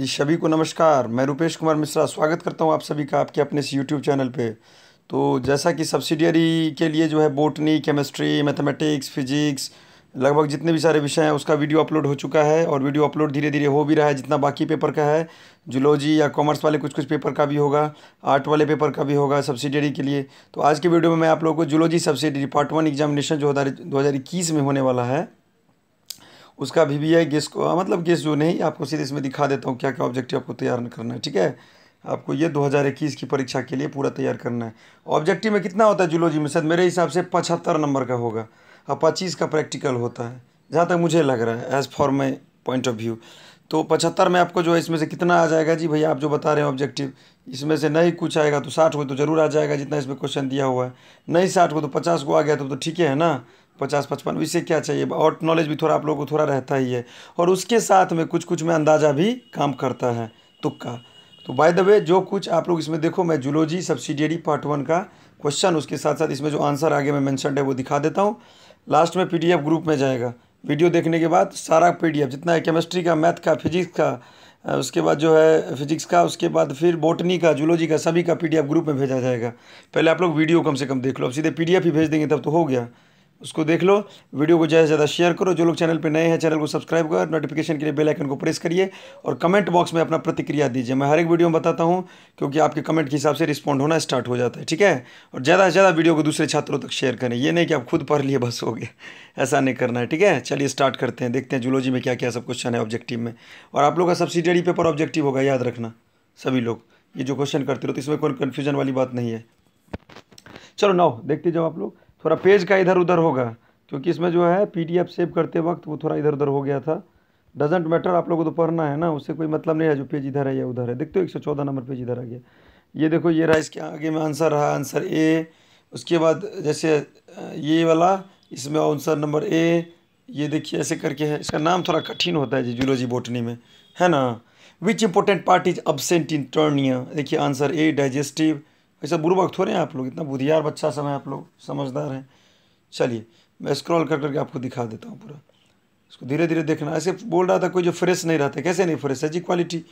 जी सभी को नमस्कार मैं रुपेश कुमार मिश्रा स्वागत करता हूं आप सभी का आपके अपने इस यूट्यूब चैनल पे तो जैसा कि सब्सिडियरी के लिए जो है बोटनी केमिस्ट्री मैथमेटिक्स फिजिक्स लगभग जितने भी सारे विषय हैं उसका वीडियो अपलोड हो चुका है और वीडियो अपलोड धीरे धीरे हो भी रहा है जितना बाकी पेपर का है जुलॉजी या कॉमर्स वाले कुछ कुछ पेपर का भी होगा आर्ट वाले पेपर का भी होगा सब्सिडियरी के लिए तो आज के वीडियो में मैं आप लोगों को zoology subsidiary part one examination जो दो हज़ार इक्कीस में होने वाला है उसका वी वी आई गेस को हाँ, मतलब गेस जो नहीं आपको सीधे इसमें दिखा देता हूँ क्या क्या ऑब्जेक्टिव आपको तैयार करना है ठीक है आपको ये 2021 की परीक्षा के लिए पूरा तैयार करना है ऑब्जेक्टिव में कितना होता है जूलॉजी में सर मेरे हिसाब से पचहत्तर नंबर का होगा और पच्चीस का प्रैक्टिकल होता है जहाँ तक मुझे लग रहा है as for my point of view तो पचहत्तर में आपको जो है इसमें से कितना आ जाएगा जी भैया आप जो बता रहे हैं ऑब्जेक्टिव इसमें से नहीं कुछ आएगा तो साठ को तो ज़रूर आ जाएगा जितना इसमें क्वेश्चन दिया हुआ है नहीं साठ को तो पचास को आ गया तो तो ठीक है ना पचास पचपन इससे क्या चाहिए और नॉलेज भी थोड़ा आप लोगों को थोड़ा रहता ही है और उसके साथ में कुछ कुछ में अंदाज़ा भी काम करता है तुक्का तो बाय द वे जो कुछ आप लोग इसमें देखो मैं जुलोजी सब्सिडियरी पार्ट वन का क्वेश्चन उसके साथ साथ इसमें जो आंसर आगे मैं मैंशनड है वो दिखा देता हूँ लास्ट में पी ग्रुप में जाएगा वीडियो देखने के बाद सारा पी जितना है केमिस्ट्री का मैथ का फिजिक्स का उसके बाद जो है फिजिक्स का उसके बाद फिर बोटनी का जूलॉजी का सभी का पीडीएफ ग्रुप में भेजा जाएगा पहले आप लोग वीडियो कम से कम देख लो अब सीधे पीडीएफ ही भेज देंगे तब तो हो गया उसको देख लो वीडियो को ज़्यादा से ज़्यादा शेयर करो जो लोग चैनल पर नए हैं चैनल को सब्सक्राइब कर नोटिफिकेशन के लिए बेल आइकन को प्रेस करिए और कमेंट बॉक्स में अपना प्रतिक्रिया दीजिए मैं हर एक वीडियो में बताता हूँ क्योंकि आपके कमेंट के हिसाब से रिस्पॉन्ड होना स्टार्ट हो जाता है ठीक है और ज़्यादा से ज़्यादा वीडियो को दूसरे छात्रों तक शेयर करें ये नहीं कि आप खुद पढ़ लिए बस हो गए ऐसा नहीं करना है ठीक है चलिए स्टार्ट करते हैं देखते हैं जूलॉजी में क्या क्या सब क्वेश्चन है ऑब्जेक्टिव में और आप लोग का सब्सिडरी पेपर ऑब्जेक्टिव होगा याद रखना सभी लोग ये जो क्वेश्चन करते रहो तो इसमें कोई कन्फ्यूजन वाली बात नहीं है चलो नाओ देखते जाओ आप लोग थोड़ा पेज का इधर उधर होगा क्योंकि इसमें जो है पी सेव करते वक्त वो थोड़ा इधर उधर हो गया था डजेंट मैटर आप लोगों को तो पढ़ना है ना उससे कोई मतलब नहीं है जो पेज इधर है या उधर है देखते हो एक सौ चौदह नंबर पेज इधर आ गया ये देखो ये रहा इसके आगे में आंसर रहा आंसर ए उसके बाद जैसे ये वाला इसमें आंसर नंबर ए ये देखिए ऐसे करके है इसका नाम थोड़ा कठिन होता है जी जूलॉजी बोटनी में है ना which important part is absent in tornaria देखिए आंसर ए डाइजेस्टिव ऐसा बुरु वक्त हो रहे हैं आप लोग इतना बुधियार बच्चा है आप लोग समझदार हैं चलिए मैं स्क्रॉल कर करके आपको दिखा देता हूँ पूरा इसको धीरे धीरे देखना ऐसे बोल रहा था कोई जो फ्रेश नहीं रहता कैसे नहीं फ्रेश है जी क्वालिटी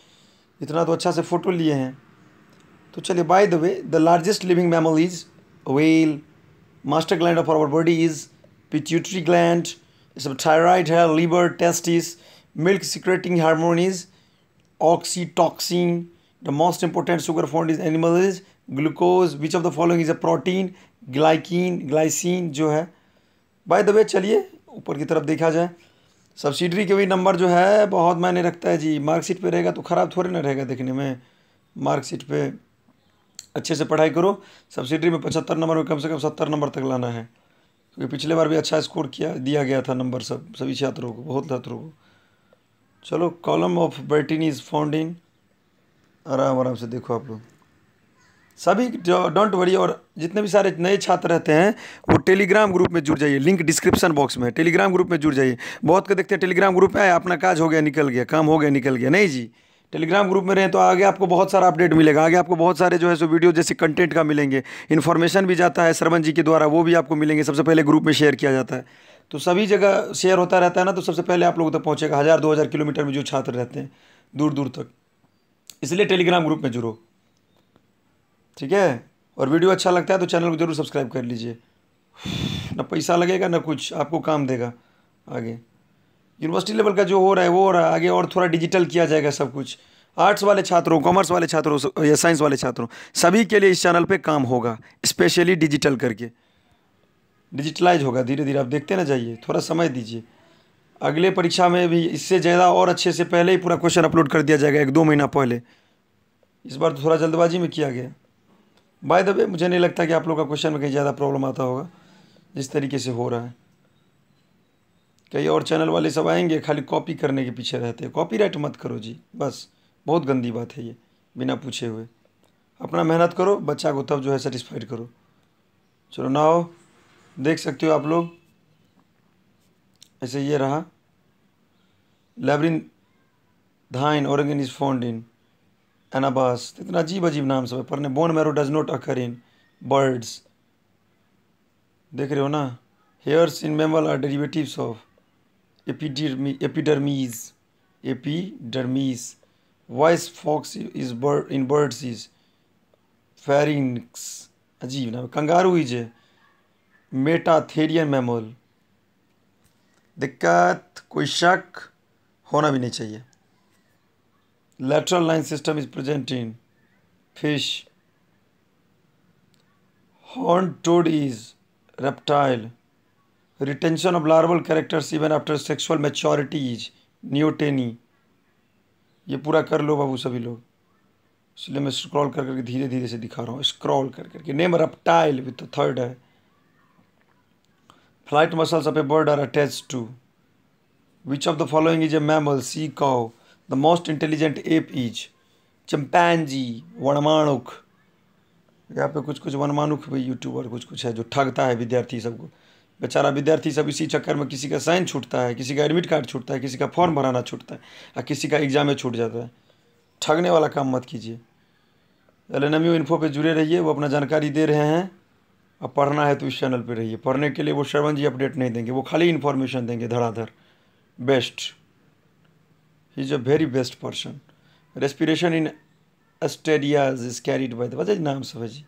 इतना तो अच्छा से फ़ोटो लिए हैं तो चलिए by the way the largest living mammal is whale master gland of our body is pituitary gland सब थायराइड है liver testis milk secreting hormones oxytocin the most important sugar found in animal is glucose which of the following is a protein glycine glycine जो है bye the वे चलिए ऊपर की तरफ देखा जाए सब्सिडरी के भी नंबर जो है बहुत मायने रखता है जी मार्कशीट पे रहेगा तो ख़राब थोड़े ना रहेगा देखने में मार्कशीट पे अच्छे से पढ़ाई करो सब्सिडरी में पचहत्तर नंबर में कम से कम सत्तर नंबर तक लाना है क्योंकि पिछले बार भी अच्छा स्कोर किया दिया गया था नंबर सब सभी छात्रों को बहुत छात्रों को चलो column of Bertin is found in आराम आराम से देखो आप लोग सभी डोंट वरी और जितने भी सारे नए छात्र रहते हैं वो टेलीग्राम ग्रुप में जुड़ जाइए लिंक डिस्क्रिप्शन बॉक्स में है टेलीग्राम ग्रुप में जुड़ जाइए बहुत को देखते हैं टेलीग्राम ग्रुप में आए अपना काज हो गया निकल गया काम हो गया निकल गया नहीं जी टेलीग्राम ग्रुप में रहें तो आगे आपको बहुत सारा अपडेट मिलेगा आगे आपको बहुत सारे जो है सो वीडियो जैसे कंटेंट का मिलेंगे इन्फॉर्मेशन भी जाता है सरवन जी के द्वारा वो भी आपको मिलेंगे सबसे पहले ग्रुप में शेयर किया जाता है तो सभी जगह शेयर होता रहता है ना तो सबसे पहले आप लोगों तक पहुँचेगा हज़ार दो हज़ार किलोमीटर में जो छात्र रहते हैं दूर दूर तक इसलिए टेलीग्राम ग्रुप में जुड़ो ठीक है और वीडियो अच्छा लगता है तो चैनल को ज़रूर सब्सक्राइब कर लीजिए ना पैसा लगेगा ना कुछ आपको काम देगा आगे यूनिवर्सिटी लेवल का जो हो रहा है वो हो रहा है आगे और थोड़ा डिजिटल किया जाएगा सब कुछ आर्ट्स वाले छात्रों कॉमर्स वाले छात्रों या साइंस वाले छात्रों सभी के लिए इस चैनल पे काम होगा स्पेशली डिजिटल करके डिजिटलाइज होगा धीरे धीरे आप देखते ना जाइए थोड़ा समय दीजिए अगले परीक्षा में भी इससे ज़्यादा और अच्छे से पहले ही पूरा क्वेश्चन अपलोड कर दिया जाएगा एक दो महीना पहले इस बार तो थोड़ा जल्दबाजी में किया गया बाय द वे मुझे नहीं लगता कि आप लोग का क्वेश्चन में कहीं ज़्यादा प्रॉब्लम आता होगा जिस तरीके से हो रहा है कई और चैनल वाले सब आएंगे खाली कॉपी करने के पीछे रहते हैं कॉपी राइट मत करो जी बस बहुत गंदी बात है ये बिना पूछे हुए अपना मेहनत करो बच्चा को तब जो है सेटिस्फाइड करो चलो ना हो देख सकते हो आप लोग ऐसे ये रहा labyrinthine organ is found in Anabas इतना अजीब अजीब नाम सब है पढ़ने bone marrow does not occur in birds देख रहे हो ना hairs in mammal are derivatives of epidermis epidermis epidermis voice box is bird in birds is pharynx अजीब नाम कंगारू इज है मेटाथेरियन मैमल दिक्कत कोई शक होना भी नहीं चाहिए lateral line system is present in fish horned toad is reptile retention of larval characters even after sexual maturity is neoteny ये पूरा कर लो बाबू सभी लोग इसलिए मैं स्क्रॉल कर करके धीरे धीरे से दिखा रहा हूँ स्क्रॉल कर करके नेम रपटाइल विथ थर्ड है flight muscles of a bird are attach to which of the following is a mammal sea cow The most intelligent ape is जी वनमानुख यहाँ पे कुछ कुछ वनमानुख भी यूट्यूबर कुछ कुछ है जो ठगता है विद्यार्थी सबको बेचारा विद्यार्थी सब इसी चक्कर में किसी का साइन छूटता है किसी का एडमिट कार्ड छूटता है किसी का फॉर्म भराना छूटता है और किसी का एग्जाम में छूट जाता है ठगने वाला काम मत कीजिए एल एन इन्फो पे जुड़े रहिए वो अपना जानकारी दे रहे हैं और पढ़ना है तो इस चैनल पर रहिए पढ़ने के लिए वो श्रवण जी अपडेट नहीं देंगे वो खाली इन्फॉर्मेशन देंगे धड़ाधड़ best is a very best person. Respiration in Astedias is carried by the what is नाम समझिए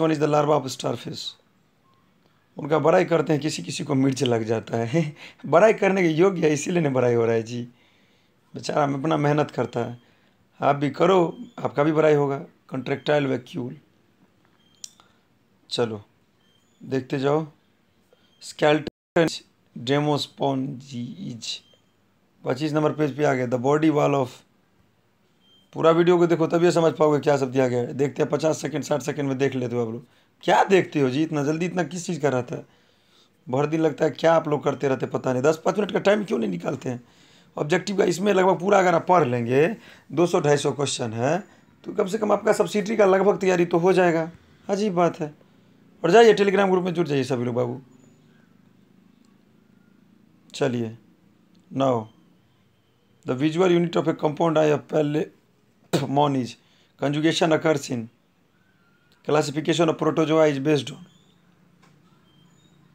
one is the larva of starfish उनका बड़ाई करते हैं किसी किसी को मिर्च लग जाता है बड़ाई करने के योग्य है इसीलिए नहीं बड़ाई हो रहा है जी बेचारा हम अपना मेहनत करता है आप भी करो आपका भी बड़ाई होगा कंट्रेक्टाइल वैक्यूल चलो देखते जाओ स्केल्टन इज़ पच्चीस नंबर पेज पे आ गया द बॉडी वॉल ऑफ पूरा वीडियो को देखो तभी समझ पाओगे क्या सब दिया गया है देखते हैं पचास सेकंड साठ सेकंड में देख लेते हो आप लोग क्या देखते हो जी इतना जल्दी इतना किस चीज़ का रहता है भर दिन लगता है क्या आप लोग करते रहते पता नहीं दस पाँच मिनट का टाइम क्यों नहीं निकालते हैं ऑब्जेक्टिव का इसमें लगभग पूरा अगर आप पढ़ लेंगे दो सौ ढाई सौ क्वेश्चन है तो कम से कम आपका सब्सिडी का लगभग तैयारी तो हो जाएगा अजीब बात है और जाइए टेलीग्राम ग्रुप में जुड़ जाइए सभी लोग बाबू चलिए नौ The visual unit of a compound I of मॉन is conjugation occurs in. Classification of protozoa is based on.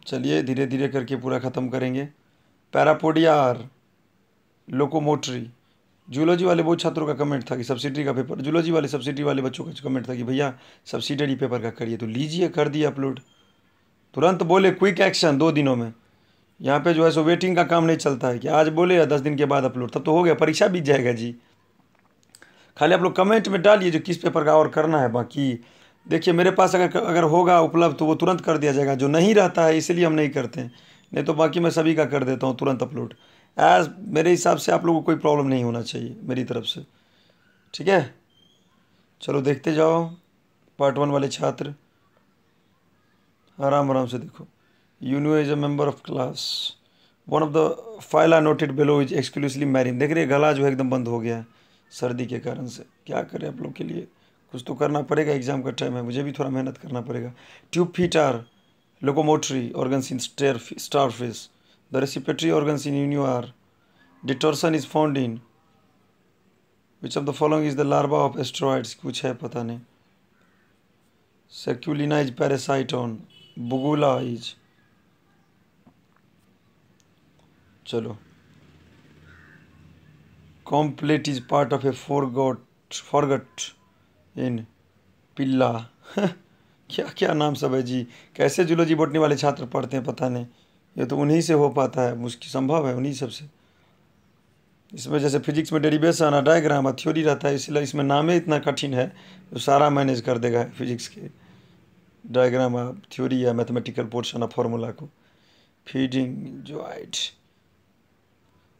चलिए धीरे धीरे करके पूरा ख़त्म करेंगे पैरापोडिया आर लोकोमोटरी जूलॉजी वाले बहुत छात्रों का कमेंट था कि सब्सिडी का पेपर जूलॉजी वाले सब्सिडी वाले बच्चों का कमेंट था कि भैया सब्सिडरी पेपर का करिए तो लीजिए कर दिए अपलोड तुरंत बोले क्विक एक्शन दो दिनों में यहाँ पे जो है सो वेटिंग का काम नहीं चलता है कि आज बोले या दस दिन के बाद अपलोड तब तो हो गया परीक्षा बीत जाएगा जी खाली आप लोग कमेंट में डालिए जो किस पेपर का और करना है बाकी देखिए मेरे पास अगर अगर होगा उपलब्ध तो वो तुरंत कर दिया जाएगा जो नहीं रहता है इसलिए हम नहीं करते हैं नहीं तो बाकी मैं सभी का कर देता हूँ तुरंत अपलोड एज मेरे हिसाब से आप लोगों को कोई प्रॉब्लम नहीं होना चाहिए मेरी तरफ से ठीक है चलो देखते जाओ पार्ट वन वाले छात्र आराम आराम से देखो Unio is a member of class one of the phyla I noted below is exclusively marine देख रहे गला जो है एकदम बंद हो गया है सर्दी के कारण से क्या करें आप लोग के लिए कुछ तो करना पड़ेगा एग्जाम का टाइम है मुझे भी थोड़ा मेहनत करना पड़ेगा tube feet are locomotory organs in star starfish the respiratory organs in Unio are detorsion is found in which of the following is the larva of asteroids कुछ है पता नहीं Sacculina is parasite on Bugula is चलो comb plate is part of a forgot forgot in Pila क्या क्या नाम सब है जी कैसे जूलॉजी बोटने वाले छात्र पढ़ते हैं पता नहीं ये तो उन्हीं से हो पाता है मुश्किल संभव है उन्हीं सब से इसमें जैसे फिजिक्स में डेरिवेशन और डायग्राम और थ्योरी रहता है इसलिए इसमें नाम ही इतना कठिन है जो सारा मैनेज कर देगा फिजिक्स के डायग्राम और थ्योरी या मैथमेटिकल पोर्शन और फार्मूला को फीडिंग जो आइट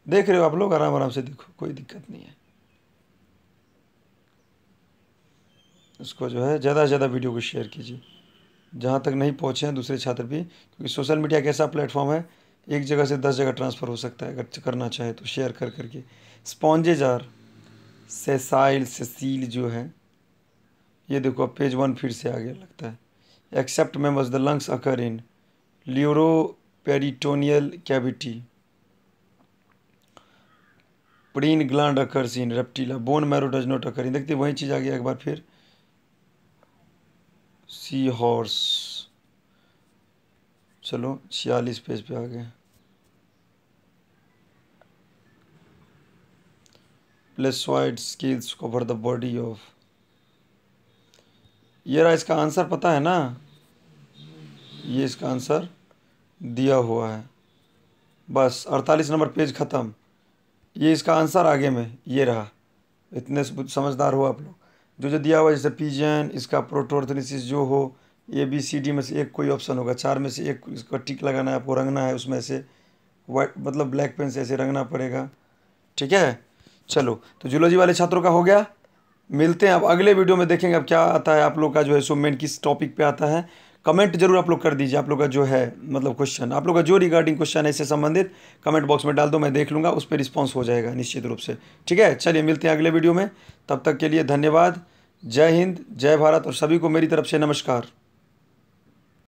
देख रहे हो आप लोग आराम आराम से देखो कोई दिक्कत नहीं है उसको जो है ज़्यादा से ज़्यादा वीडियो को शेयर कीजिए जहाँ तक नहीं पहुँचे हैं दूसरे छात्र भी क्योंकि सोशल मीडिया एक ऐसा प्लेटफॉर्म है एक जगह से दस जगह ट्रांसफ़र हो सकता है अगर करना चाहे तो शेयर कर करके आर सेसाइल सेसील जो है ये देखो अब पेज वन फिर से आगे लगता है except members the lungs occur in pleuroperitoneal cavity preen gland occurs in Reptilia bone marrow does not occur in देखते वही चीज़ आ गया एक बार फिर सी हॉर्स चलो छियालीस पेज पे आ गए placoid scales cover the body of ये रहा इसका आंसर पता है ना ये इसका आंसर दिया हुआ है बस अड़तालीस नंबर पेज ख़त्म ये इसका आंसर आगे में ये रहा इतने समझदार हो आप लोग जो जो दिया हुआ जैसे पीजन इसका प्रोटोर्थनिसिस जो हो ए बी सी डी में से एक कोई ऑप्शन होगा चार में से एक इसका टिक लगाना है आपको रंगना है उसमें से वाइट मतलब ब्लैक पेन से ऐसे रंगना पड़ेगा ठीक है चलो तो जूलॉजी वाले छात्रों का हो गया मिलते हैं अब अगले वीडियो में देखेंगे अब क्या आता है आप लोग का जो है सो मेन किस टॉपिक पे आता है कमेंट जरूर आप लोग कर दीजिए आप लोग का जो है मतलब क्वेश्चन आप लोग का जो रिगार्डिंग क्वेश्चन है इससे संबंधित कमेंट बॉक्स में डाल दो मैं देख लूँगा उस पर रिस्पॉन्स हो जाएगा निश्चित रूप से ठीक है चलिए मिलते हैं अगले वीडियो में तब तक के लिए धन्यवाद जय हिंद जय भारत और सभी को मेरी तरफ से नमस्कार